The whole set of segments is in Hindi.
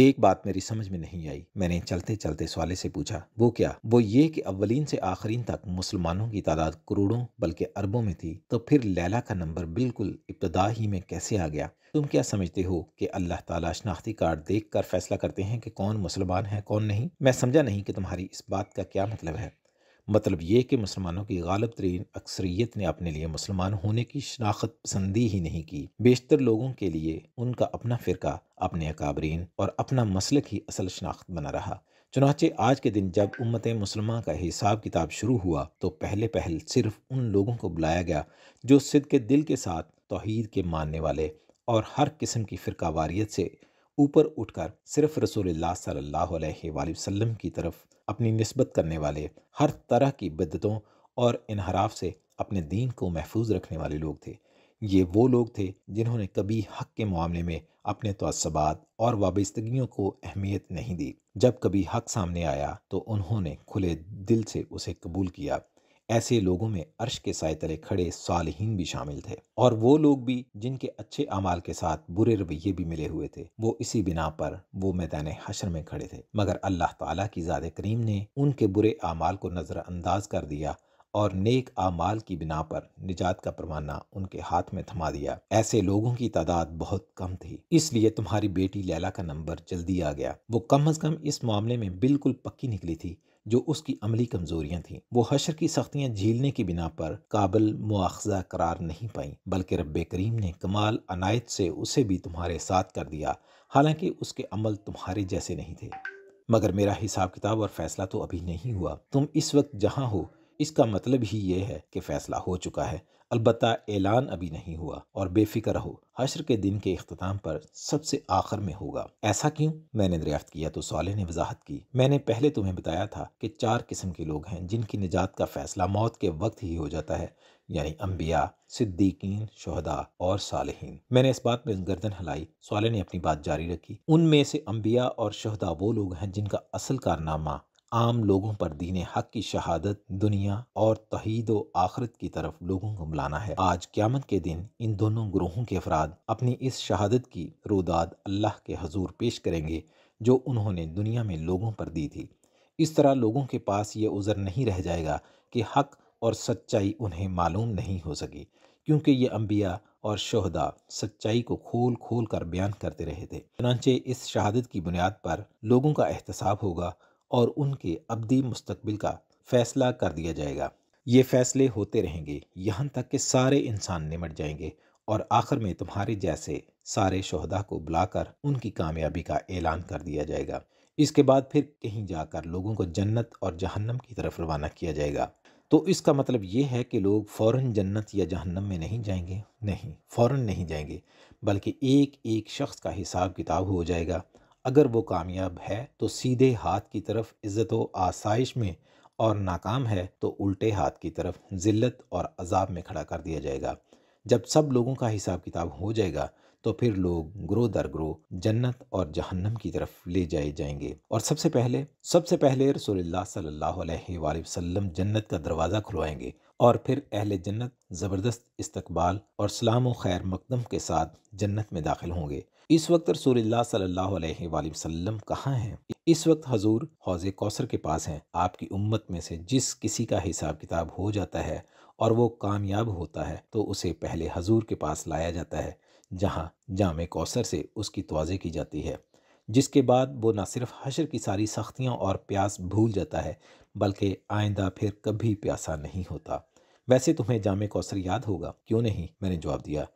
एक बात मेरी समझ में नहीं आई मैंने चलते चलते सवाले से पूछा वो क्या वो ये कि अवलिन से आखिरीन तक मुसलमानों की तादाद करोड़ों बल्कि अरबों में थी तो फिर लैला का नंबर बिल्कुल इब्तदा ही में कैसे आ गया तुम क्या समझते हो कि अल्लाह ताला शनाख्ती कार्ड देख कर फैसला करते हैं कि कौन मुसलमान है कौन नहीं मैं समझा नहीं कि तुम्हारी इस बात का क्या मतलब है मतलब ये कि मुसलमानों की गालब तरीन अक्सरियत ने अपने लिए मुसलमान होने की शनाख्त पसंदी ही नहीं की बेशतर लोगों के लिए उनका अपना फ़िरका अपने अकाबरीन और अपना मसलक ही असल शनाख्त बना रहा चुनाचे आज के दिन जब उम्मत मुसलमान का हिसाब किताब शुरू हुआ तो पहले पहल सिर्फ उन लोगों को बुलाया गया जो सिद के दिल के साथ तोहद के मानने वाले और हर किस्म की फ़िरकावारीत से ऊपर उठकर सिर्फ रसूल सल्ला वसम की तरफ अपनी नस्बत करने वाले हर तरह की बिदतों और इनहराफ से अपने दीन को महफूज रखने वाले लोग थे ये वो लोग थे जिन्होंने कभी हक के मामले में अपने तोसबात और वाबस्तगियों को अहमियत नहीं दी जब कभी हक सामने आया तो उन्होंने खुले दिल से उसे कबूल किया ऐसे लोगों में अर्श के साय तले खड़े सालहीन भी शामिल थे और वो लोग भी जिनके अच्छे अमाल के साथ बुरे रवैये भी मिले हुए थे वो इसी बिना पर वो मैदान हशर में खड़े थे मगर अल्लाह ताला की ज़ाद करीम ने उनके बुरे अमाल को नज़रअंदाज कर दिया और नेक आमाल की बिना पर निजात का परवाना उनके हाथ में थमा दिया ऐसे लोगों की तादाद बहुत कम थी इसलिए तुम्हारी बेटी लैला का नंबर जल्दी आ गया वो कम अज कम इस मामले में बिल्कुल पक्की निकली थी जो उसकी अमली कमजोरियां थी वो हशर की सख्तियां झीलने की बिना पर काबिल मुआवजा करार नहीं पाई बल्कि रब करीम ने कमाल अनायत से उसे भी तुम्हारे साथ कर दिया हालांकि उसके अमल तुम्हारे जैसे नहीं थे मगर मेरा हिसाब किताब और फैसला तो अभी नहीं हुआ तुम इस वक्त जहाँ हो इसका मतलब ही ये है कि फैसला हो चुका है अलबत् ऐलान अभी नहीं हुआ और बेफिक्र हो हशर के दिन के अख्ताम पर सबसे आखिर में होगा ऐसा क्यों मैंने दरियाफ्त किया तो सोले ने वजाहत की मैंने पहले तुम्हें बताया था कि चार किस्म के लोग हैं जिनकी निजात का फैसला मौत के वक्त ही हो जाता है यानी अम्बिया सिद्दीकीन शहदा और सालहीन मैंने इस बात में गर्दन हिलाई साले ने अपनी बात जारी रखी उनमें से अम्बिया और शहदा वो लोग हैं जिनका असल कारनामा आम लोगों पर दीन हक की शहादत दुनिया और तहीद व आखरत की तरफ लोगों को मिलाना है आज क्यामत के दिन इन दोनों ग्रोहों के अफराद अपनी इस शहादत की रुदाद अल्लाह के हजूर पेश करेंगे जो उन्होंने दुनिया में लोगों पर दी थी इस तरह लोगों के पास ये उज़र नहीं रह जाएगा कि हक और सच्चाई उन्हें मालूम नहीं हो सकी क्योंकि ये अम्बिया और शहदा सच्चाई को खोल खोल कर बयान करते रहे थे चनानचे इस शहादत की बुनियाद पर लोगों का एहतसाब होगा और उनके अबदी मुस्तबिल का फैसला कर दिया जाएगा ये फैसले होते रहेंगे यहाँ तक कि सारे इंसान निमट जाएंगे और आखिर में तुम्हारे जैसे सारे शहदा को बुलाकर उनकी कामयाबी का ऐलान कर दिया जाएगा इसके बाद फिर कहीं जाकर लोगों को जन्नत और जहन्नम की तरफ रवाना किया जाएगा तो इसका मतलब ये है कि लोग फ़ौर जन्नत या जहन्नम में नहीं जाएंगे नहीं फ़ौर नहीं जाएंगे बल्कि एक एक शख्स का हिसाब किताब हो जाएगा अगर वो कामयाब है तो सीधे हाथ की तरफ इज़्ज़त व आसाइश में और नाकाम है तो उल्टे हाथ की तरफ ज़िल्लत और अजाब में खड़ा कर दिया जाएगा जब सब लोगों का हिसाब किताब हो जाएगा तो फिर लोग ग्रो दर ग्रो जन्नत और जहन्नम की तरफ ले जाए जाएंगे और सबसे पहले सबसे पहले रसोल्ला सल्ला वसम जन्नत का दरवाज़ा खुलवाएंगे और फिर अहल जन्नत ज़बरदस्त इस्तकबाल और सलाम खैर मकदम के साथ जन्नत में दाखिल होंगे इस वक्त रसूलुल्लाह सल्लल्लाहु अलैहि वसल्लम कहाँ हैं इस वक्त हजूर हौज कौसर के पास हैं आपकी उम्मत में से जिस किसी का हिसाब किताब हो जाता है और वो कामयाब होता है तो उसे पहले हजूर के पास लाया जाता है जहाँ जाम कौसर से उसकी तोज़े की जाती है जिसके बाद वो न सिर्फ हशर की सारी सख्तियाँ और प्यास भूल जाता है बल्कि आइंदा फिर कभी प्यासा नहीं होता वैसे तुम्हें जाम कौसर याद होगा क्यों नहीं मैंने जवाब दिया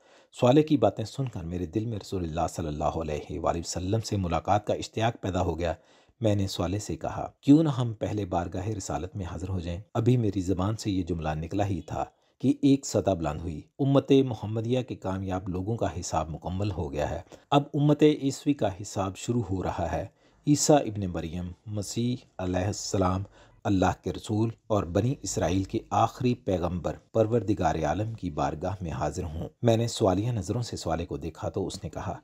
सवाले की बातें सुनकर मेरे दिल में रसोल्ला सल्ह वसम से मुलाकात का इश्तियाक पैदा हो गया मैंने सवाले से कहा क्यों ना हम पहले बारगाह रसालत में हाजिर हो जाएं अभी मेरी ज़बान से ये जुमला निकला ही था कि एक सदा बुलंद हुई उम्मत मोहम्मदिया के कामयाब लोगों का हिसाब मुकम्मल हो गया है अब उम्मत ईसवी का हिसाब शुरू हो रहा है ईसा इबन मरियम मसीह अलैहिस्सलाम अल्लाह के रसूल और बनी इसराइल के आखिरी पैगम्बर परवरदिगार आलम की बारगाह में हाजिर हूँ मैंने सवालिया नज़रों से सवाले को देखा तो उसने कहा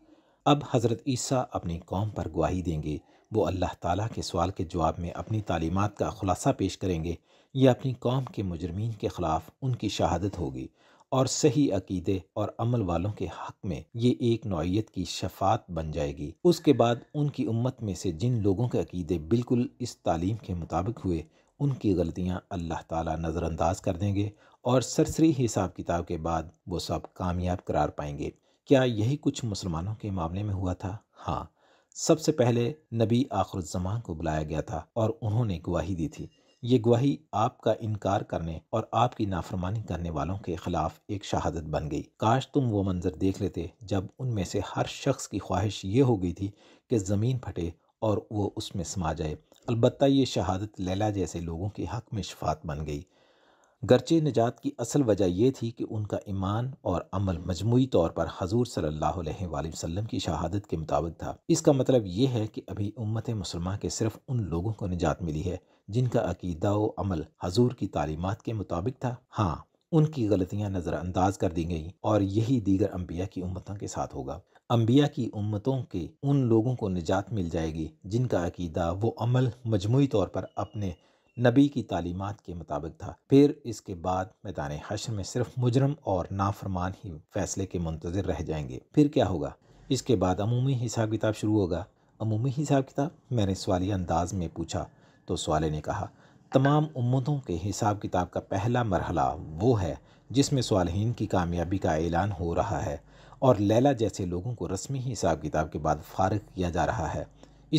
अब हज़रत ईसा अपनी कौम पर गवाही देंगे वो अल्लाह ताला के सवाल के जवाब में अपनी तालीमत का खुलासा पेश करेंगे या अपनी कौम के मुजरमीन के ख़िलाफ़ उनकी शहादत होगी और सही अकीदे और अमल वालों के हक में ये एक नौीयत की शफात बन जाएगी उसके बाद उनकी उम्मत में से जिन लोगों के अकीदे बिल्कुल इस तालीम के मुताबिक हुए उनकी गलतियाँ अल्लाह ताला नज़रअंदाज कर देंगे और सरसरी हिसाब किताब के बाद वो सब कामयाब करार पाएंगे क्या यही कुछ मुसलमानों के मामले में हुआ था हाँ सबसे पहले नबी आखरुज़मान को बुलाया गया था और उन्होंने गवाही दी थी ये गवाही आपका इनकार करने और आपकी नाफरमानी करने वालों के खिलाफ एक शहादत बन गई काश तुम वो मंजर देख लेते जब उनमें से हर शख्स की ख्वाहिश ये हो गई थी कि ज़मीन फटे और वो उसमें समा जाए अलबत्त ये शहादत लैला जैसे लोगों के हक में शफात बन गई गरचे निजात की असल वजह यह थी कि उनका ईमान और अमल मजमू तौर पर हजूर सल्ला वसम की शहादत के मुताबिक था इसका मतलब ये है कि अभी उम्मत मुसलमान के सिर्फ उन लोगों को निजात मिली है जिनका अकीदा व अमल हजूर की तालीमत के मुताबिक था हाँ उनकी गलतियाँ नज़रअंदाज कर दी गई और यही दीगर अम्बिया की उम्मतों के साथ होगा अम्बिया की उम्मतों के उन लोगों को निजात मिल जाएगी जिनका अकीदा वो अमल मजमू तौर पर अपने नबी की तालीमत के मुताबिक था फिर इसके बाद मैदान हशर में सिर्फ मुजरम और नाफरमान ही फैसले के मुंतजर रह जाएंगे फिर क्या होगा इसके बाद अमूमी हिसाब किताब शुरू होगा अमूमी हिसाब किताब मैंने सवाली अंदाज में पूछा तो सवाले ने कहा तमाम उम्मतों के हिसाब किताब का पहला मरहला वो है जिसमें सालहीन की कामयाबी का ऐलान हो रहा है और लैला जैसे लोगों को रस्मी हिसाब किताब के बाद फारग किया जा रहा है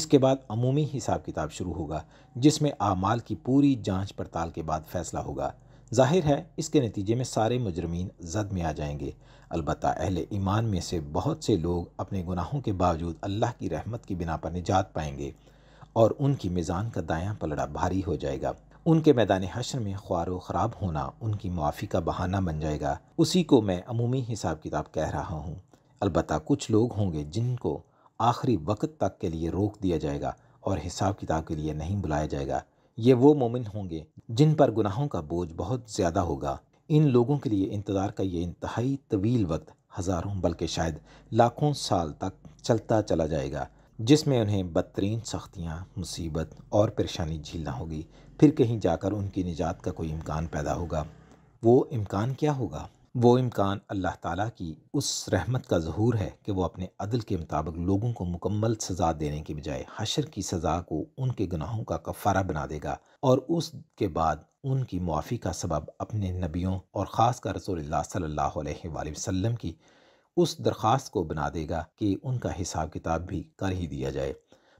इसके बाद अमूमी हिसाब किताब शुरू होगा जिसमें आमाल की पूरी जांच पड़ताल के बाद फैसला होगा जाहिर है इसके नतीजे में सारे मुजरमीन जद में आ जाएंगे अलबत् अहल ईमान में से बहुत से लोग अपने गुनाहों के बावजूद अल्लाह की रहमत की बिना पर निजात पाएंगे और उनकी मिज़ान का दाया पलड़ा भारी हो जाएगा उनके मैदान हशर में ख्वार ख़राब होना उनकी मुआफ़ी का बहाना बन जाएगा उसी को मैं अमूमी हिसाब किताब कह रहा हूँ अलबत् कुछ लोग होंगे जिनको आखिरी वक्त तक के लिए रोक दिया जाएगा और हिसाब किताब के लिए नहीं बुलाया जाएगा ये वो मोमिन होंगे जिन पर गुनाहों का बोझ बहुत ज़्यादा होगा इन लोगों के लिए इंतज़ार का ये इंतहाई तवील वक्त हज़ारों बल्कि शायद लाखों साल तक चलता चला जाएगा जिसमें उन्हें बदतरीन सख्तियाँ मुसीबत और परेशानी झीलना होगी फिर कहीं जाकर उनकी निजात का कोई इम्कान पैदा होगा वो इम्कान क्या होगा वो इम्कान अल्लाह ताला की उस रहमत का जहूर है कि वो अपने अदल के मुताबिक लोगों को मुकम्मल सज़ा देने के बजाय हशर की सज़ा को उनके गुनाहों का कफ़ारा बना देगा और उसके बाद उनकी मुआफ़ी का सबब अपने नबियों और ख़ास कर रसोल्ला सल्ला वसम की उस दरख्वास्त को बना देगा कि उनका हिसाब किताब भी कर ही दिया जाए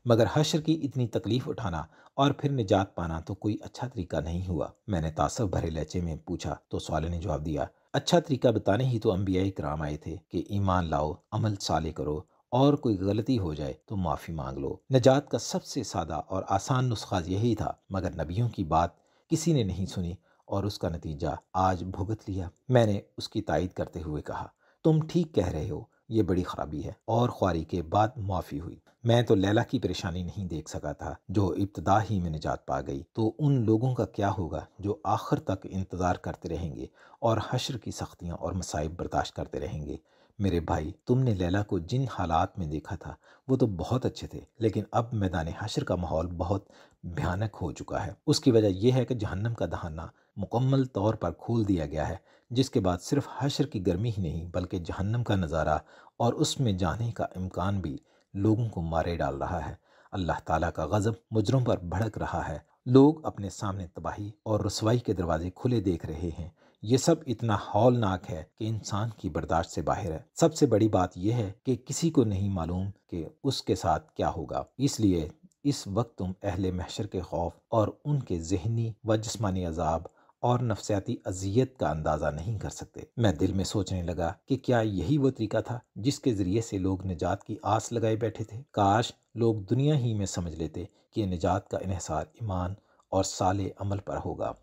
मगर हशर की इतनी तकलीफ़ उठाना और फिर निजात पाना तो कोई अच्छा तरीका नहीं हुआ मैंने तासब भरे लहचे में पूछा तो सवाल ने जवाब दिया अच्छा तरीका बताने ही तो अम्बिया कराम आए थे कि ईमान लाओ अमल साले करो और कोई गलती हो जाए तो माफ़ी मांग लो नजात का सबसे सादा और आसान नुस्खा यही था मगर नबियों की बात किसी ने नहीं सुनी और उसका नतीजा आज भुगत लिया मैंने उसकी तायद करते हुए कहा तुम ठीक कह रहे हो ये बड़ी खराबी है और ख्वारी के बाद माफ़ी हुई मैं तो लैला की परेशानी नहीं देख सका था जो इब्तदा ही में निजात पा गई तो उन लोगों का क्या होगा जो आखिर तक इंतज़ार करते रहेंगे और हशर की सख्तियाँ और मसाइब बर्दाश्त करते रहेंगे मेरे भाई तुमने लैला को जिन हालात में देखा था वो तो बहुत अच्छे थे लेकिन अब मैदान हशर का माहौल बहुत भयानक हो चुका है उसकी वजह यह है कि जहन्नम का दहाना मुकम्मल तौर पर खोल दिया गया है जिसके बाद सिर्फ हशर की गर्मी ही नहीं बल्कि जहन्नम का नज़ारा और उसमें जाने का इम्कान भी लोगों को मारे डाल रहा है अल्लाह ताला का गज़ब मुजरों पर भड़क रहा है लोग अपने सामने तबाही और रसवाई के दरवाजे खुले देख रहे हैं ये सब इतना हौलनाक है कि इंसान की बर्दाश्त से बाहर है सबसे बड़ी बात यह है कि किसी को नहीं मालूम कि उसके साथ क्या होगा इसलिए इस वक्त तुम अहल महशर के खौफ और उनके जहनी व जिसमानी अजाब और नफसियाती अजियत का अंदाज़ा नहीं कर सकते मैं दिल में सोचने लगा कि क्या यही वो तरीका था जिसके ज़रिए से लोग निजात की आस लगाए बैठे थे काश लोग दुनिया ही में समझ लेते कि निजात का इहसार ईमान और साल अमल पर होगा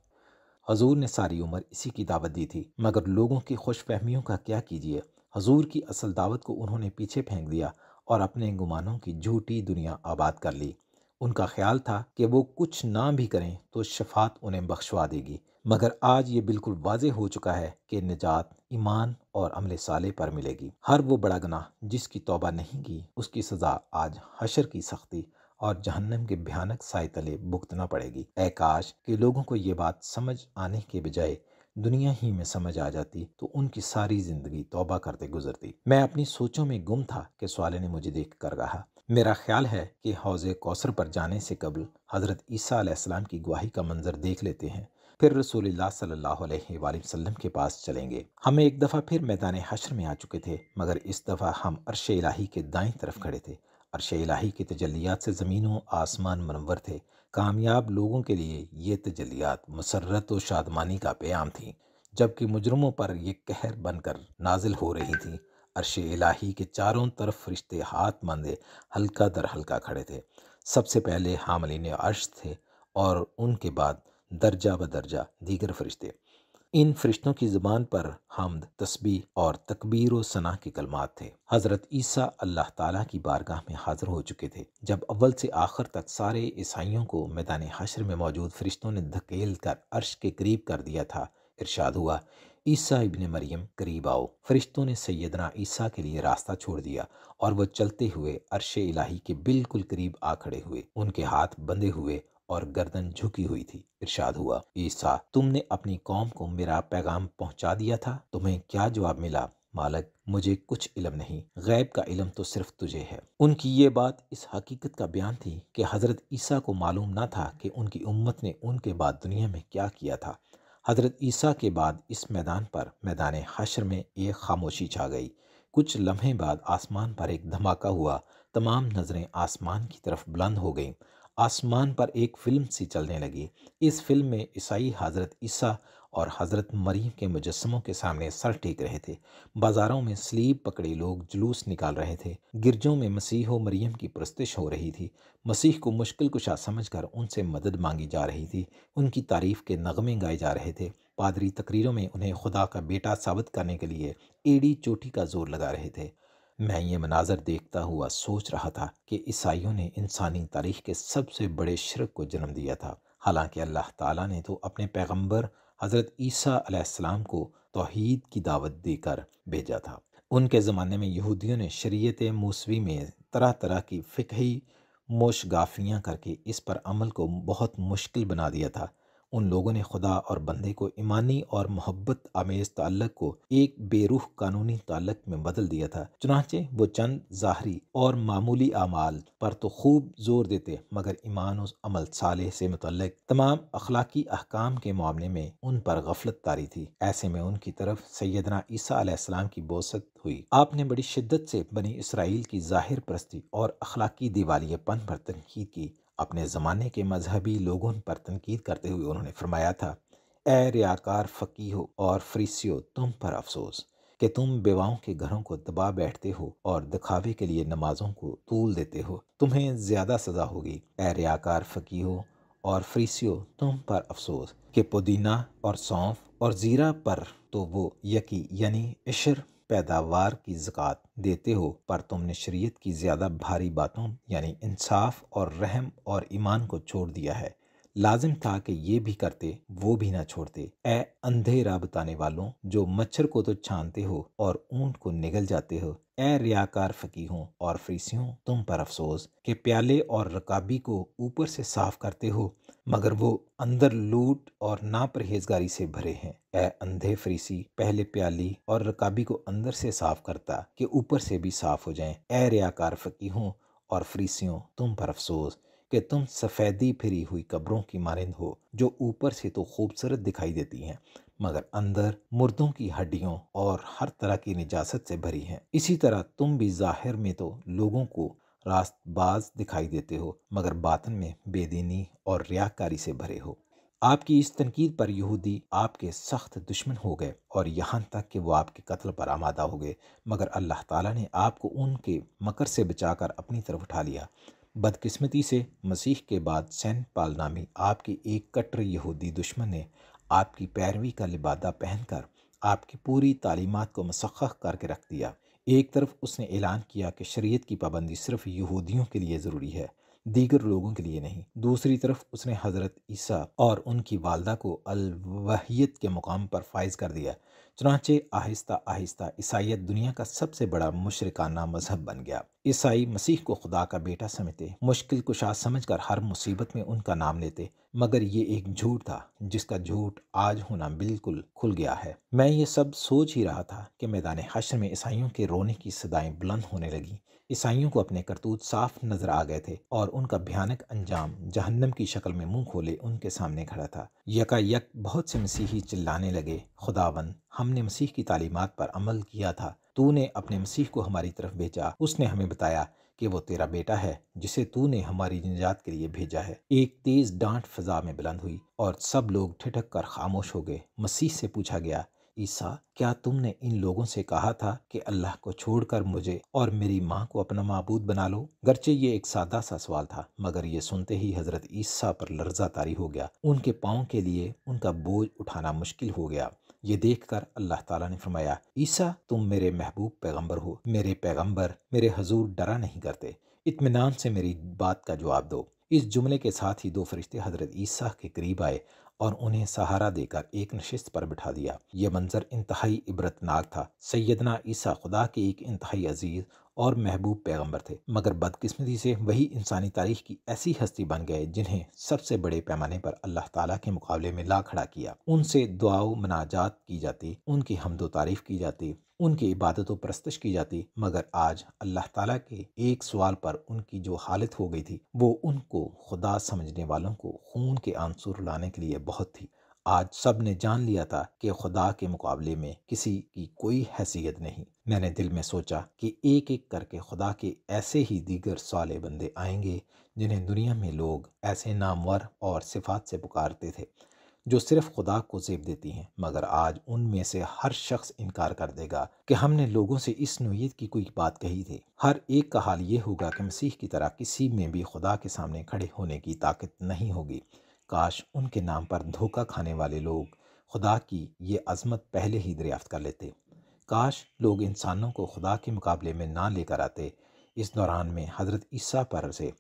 हजूर ने सारी उम्र इसी की दावत दी थी मगर लोगों की खुश फहमियों का क्या कीजिए हजूर की असल दावत को उन्होंने पीछे फेंक दिया और अपने गुमानों की झूठी दुनिया आबाद कर ली उनका ख्याल था कि वो कुछ ना भी करें तो शफात उन्हें बख्शवा देगी मगर आज ये बिल्कुल वाज हो चुका है कि निजात ईमान और अमले साले पर मिलेगी हर वो बड़ा गना जिसकी तोबा नहीं की उसकी सज़ा आज हशर की सख्ती और जहन्नम के भयानक साय तले भुगतना पड़ेगी ए काश लोगों को ये बात समझ आने के बजाय दुनिया ही में समझ आ जाती तो उनकी सारी ज़िंदगी तौबा करते गुजरती मैं अपनी सोचों में गुम था कि सवाले ने मुझे देख कर कहा मेरा ख्याल है कि हौज़ कौसर पर जाने से कबल हज़रत ईसा की गवाही का मंजर देख लेते हैं फिर रसूल सल्लल्लाहु के पास चलेंगे हमें एक दफ़ा फिर मैदान हशर में आ चुके थे मगर इस दफ़ा हम अरश इलाही के दाएं तरफ खड़े थे अरश इलाही के तजलियात से ज़मीनों आसमान मनवर थे कामयाब लोगों के लिए ये तजलियात मसरत व शादमानी का प्याम थी जबकि मुजरमों पर यह कहर बनकर नाजिल हो रही थी अरश इलाही के चारों तरफ रिश्ते हाथ मंदे हल्का दर हल्का खड़े थे सबसे पहले हामलिन अर्श थे और उनके बाद दर्जा ब दर्जा दीगर फरिश्ते इन फरिश्तों की ज़ुबान पर हमद तस्बी और तकबीर व सना के कलमात थे हज़रत ईसा अल्लाह ताला की बारगाह में हाज़िर हो चुके थे जब अव्वल से आखिर तक सारे ईसाइयों को मैदान हशर में मौजूद फरिश्तों ने धकेल कर अर्श के करीब कर दिया था इरशाद हुआ ईसा इबन मरियम करीब आओ फरिश्तों ने सैदना ईसा के लिए रास्ता छोड़ दिया और वह चलते हुए अरश इलाही के बिल्कुल करीब आ खड़े हुए उनके हाथ बंधे हुए और गर्दन झुकी हुई थी इरशाद हुआ ईसा तुमने अपनी कौम को मेरा पैगाम पहुंचा दिया था तुम्हें क्या जवाब मिला मालक मुझे कुछ इलम नहीं गैब का इलम तो सिर्फ तुझे है उनकी ये बात इस हकीकत का बयान थी कि हज़रत ईसा को मालूम ना था कि उनकी उम्मत ने उनके बाद दुनिया में क्या किया था हज़रत ईसा के बाद इस मैदान पर मैदान हशर में एक खामोशी छा गई कुछ लम्हे बाद आसमान पर एक धमाका हुआ तमाम नज़रें आसमान की तरफ बुलंद हो गईं आसमान पर एक फ़िल्म सी चलने लगी इस फिल्म में ईसाई हज़रत ईसा और हज़रत मरीम के मुजस्मों के सामने सर टेक रहे थे बाज़ारों में स्लीप पकड़े लोग जुलूस निकाल रहे थे गिरजों में मसीह व मरीम की प्रस्तश हो रही थी मसीह को मुश्किल कुशा समझ कर उनसे मदद मांगी जा रही थी उनकी तारीफ़ के नगमे गाए जा रहे थे पादरी तकरीरों में उन्हें खुदा का बेटा साबित करने के लिए एड़ी चोटी का जोर लगा रहे थे मैं ये मनाजर देखता हुआ सोच रहा था कि ईसाइयों ने इंसानी तारीख के सबसे बड़े शरक को जन्म दिया था हालांकि अल्लाह ताला ने तो अपने पैगंबर हज़रत ईसा अलैहिस्सलाम को तोहीद की दावत देकर भेजा था उनके ज़माने में यहूदियों ने शरीयत मूसवी में तरह तरह की फ़िकही मोशगाफियाँ करके इस पर अमल को बहुत मुश्किल बना दिया था उन लोगों ने खुदा और बंदे को ईमानी और मोहब्बत आमेज ताल्लक को एक बेरुख कानूनी ताल्लक में बदल दिया था चुनाचे वो चंद ज़ाहरी और मामूली अमाल पर तो खूब जोर देते मगर ईमान और अमल साले से मुतल तमाम अखलाकी अहकाम के मामले में उन पर गफलत तारी थी ऐसे में उनकी तरफ सैदना ईसा की बोसत हुई आपने बड़ी शिद्दत से बनी इसराइल की ज़ाहिर परस्ती और अखलाकी दिवालियापन पर तनकीद की अपने ज़माने के मजहबी लोगों पर तनकीद करते हुए उन्होंने फरमाया था ए रियाकार फ़कीह और फ्रीसियो तुम पर अफसोस कि तुम बेवाओं के घरों को दबा बैठते हो और दिखावे के लिए नमाजों को तूल देते हो तुम्हें ज़्यादा सज़ा होगी ए रियाकार फ़कीह और फ्रीसियो तुम पर अफसोस कि पुदीना और सौंफ और ज़ीरा पर तो वो यकी यानी इशर पैदावार की ज़क़़त देते हो पर तुमने शरीयत की ज़्यादा भारी बातों यानी इंसाफ और रहम और ईमान को छोड़ दिया है लाजिम था कि ये भी करते वो भी ना छोड़ते ए अंधे रा बताने वालों जो मच्छर को तो छानते हो और ऊंट को निगल जाते हो ए रियाकार फकीहों और फरीसियों तुम पर अफसोस के प्याले और रकाबी को ऊपर से साफ करते हो मगर वो अंदर लूट और ना परहेजगारी से भरे हैं ऐ अंधे फरीसी पहले प्याली और रकाबी को अंदर से साफ करता कि ऊपर से भी साफ हो जाएं ऐ रियाकार फकी हूँ और फरीसियों तुम पर अफसोस कि तुम सफ़ेदी फिरी हुई कब्रों की मानंद हो जो ऊपर से तो खूबसूरत दिखाई देती हैं मगर अंदर मुर्दों की हड्डियों और हर तरह की निजात से भरी हैं इसी तरह तुम भी ज़ाहिर में तो लोगों को बाज दिखाई देते हो मगर बातन में बेदीनी और रियाकारी से भरे हो आपकी इस तनकीद पर यहूदी आपके सख्त दुश्मन हो गए और यहाँ तक कि वो आपके कत्ल पर आमादा हो गए मगर अल्लाह ताला ने आपको उनके मकर से बचाकर अपनी तरफ उठा लिया बदकिस्मती से मसीह के बाद सैन पाल नामी आपके एक कट्टर यहूदी दुश्मन ने आपकी पैरवी का लिबादा पहनकर आपकी पूरी तालीमत को मसख करके रख दिया एक तरफ उसने ऐलान किया कि शरीयत की पाबंदी सिर्फ यहूदियों के लिए ज़रूरी है दीगर लोगों के लिए नहीं दूसरी तरफ उसने हज़रत ईसा और उनकी वालदा को अलवहियत के मुकाम पर फायज कर दिया चुनाचे आहिस्ता आहिस्ता ईसाइत दुनिया का सबसे बड़ा मुशरकाना मजहब बन गया ईसाई मसीह को खुदा का बेटा समझते मुश्किल कुशा समझकर हर मुसीबत में उनका नाम लेते मगर ये एक झूठ था जिसका झूठ आज होना बिल्कुल खुल गया है मैं ये सब सोच ही रहा था कि मैदान हशर में ईसाइयों के रोने की सदाएं बुलंद होने लगी ईसाइयों को अपने करतूत साफ नजर आ गए थे और उनका भयानक अंजाम जहन्नम की शक्ल में मुंह खोले उनके सामने खड़ा था यका यक बहुत से मसीही चिल्लाने लगे खुदावन हमने मसीह की तालीमात पर अमल किया था तूने अपने मसीह को हमारी तरफ भेजा उसने हमें बताया कि वो तेरा बेटा है जिसे तूने हमारी निजात के लिए भेजा है एक तेज डांट फजा में बुलंद हुई और सब लोग ठिठक कर खामोश हो गए मसीह से पूछा गया ईसा क्या तुमने इन लोगों से कहा था कि अल्लाह को छोड़कर मुझे और मेरी माँ को अपना मबूद बना लो गरचे ये एक सादा सा सवाल था मगर ये सुनते ही हजरत ईसा पर लर्जा तारी हो गया उनके पाँव के लिए उनका बोझ उठाना मुश्किल हो गया ये देख कर अल्लाह तला ने फरमाया ईसा तुम मेरे महबूब पैगम्बर हो मेरे पैगम्बर मेरे हजूर डरा नहीं करते इतमान से मेरी बात का जवाब दो इस जुमले के साथ ही दो फरिश्ते हजरत ईसा के करीब आए और उन्हें सहारा देकर एक नशिस्त पर बिठा दिया यह मंज़र इंतहाई इबरतनाक था सैदना ईसा खुदा के एक इंतहाई अजीज़ और महबूब पैगंबर थे मगर बदकिस्मती से वही इंसानी तारीख की ऐसी हस्ती बन गए जिन्हें सबसे बड़े पैमाने पर अल्लाह ताला के मुकाबले में ला खड़ा किया उनसे दुआओं मनाजात की जाती उनकी हमदो तारीफ़ की जाती उनकी इबादत व परस्तश की जाती मगर आज अल्लाह ताला के एक सवाल पर उनकी जो हालत हो गई थी वो उनको खुदा समझने वालों को खून के आंसू लाने के लिए बहुत थी आज सब ने जान लिया था कि खुदा के मुकाबले में किसी की कोई हैसियत नहीं मैंने दिल में सोचा कि एक एक करके खुदा के ऐसे ही दीगर साले बंदे आएंगे जिन्हें दुनिया में लोग ऐसे नामवर और सिफात से पुकारते थे जो सिर्फ खुदा को जेब देती हैं मगर आज उनमें से हर शख्स इनकार कर देगा कि हमने लोगों से इस नोयत की कोई बात कही थी हर एक का हाल ये होगा कि मसीह की तरह किसी में भी खुदा के सामने खड़े होने की ताकत नहीं होगी काश उनके नाम पर धोखा खाने वाले लोग खुदा की ये अजमत पहले ही दरियाफ्त कर लेते काश लोग इंसानों को खुदा के मुकाबले में ना लेकर आते इस दौरान में हज़रत ईसा पर से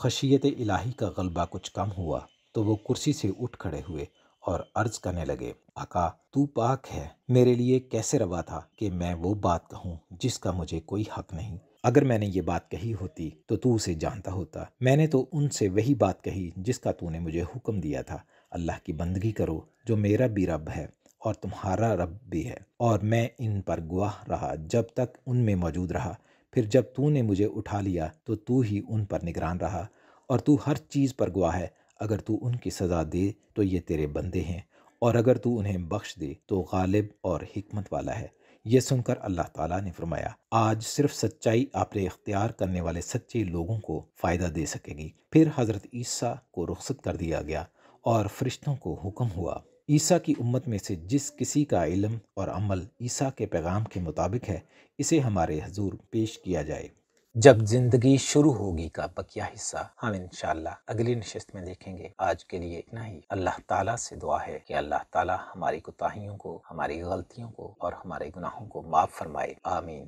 खशियत इलाही का गलबा कुछ कम हुआ तो वो कुर्सी से उठ खड़े हुए और अर्ज़ करने लगे आका तू पाक है मेरे लिए कैसे रवा था कि मैं वो बात कहूँ जिसका मुझे कोई हक नहीं अगर मैंने ये बात कही होती तो तू उसे जानता होता मैंने तो उनसे वही बात कही जिसका तूने मुझे हुक्म दिया था अल्लाह की बंदगी करो जो मेरा भी रब है और तुम्हारा रब भी है और मैं इन पर गुआह रहा जब तक उनमें मौजूद रहा फिर जब तू ने मुझे उठा लिया तो तू ही उन पर निगरान रहा और तू हर चीज़ पर गुआह है अगर तू उनकी सज़ा दे तो ये तेरे बंदे हैं और अगर तू उन्हें बख्श दे तो गालिब और हमत वाला है ये सुनकर अल्लाह ताला ने फरमाया आज सिर्फ सच्चाई आपने इख्तियार करने वाले सच्चे लोगों को फ़ायदा दे सकेगी फिर हज़रत ईसा को रुख्सत कर दिया गया और फरिश्तों को हुक्म हुआ ईसा की उम्मत में से जिस किसी का इलम और अमल ईसा के पैगाम के मुताबिक है इसे हमारे हजूर पेश किया जाए जब जिंदगी शुरू होगी का बकिया हिस्सा हम हाँ, इनशाला अगली नशस्त में देखेंगे आज के लिए इतना ही अल्लाह ताला से दुआ है कि अल्लाह ताला हमारी कोताहियों को हमारी गलतियों को और हमारे गुनाहों को माफ़ फरमाए आमीन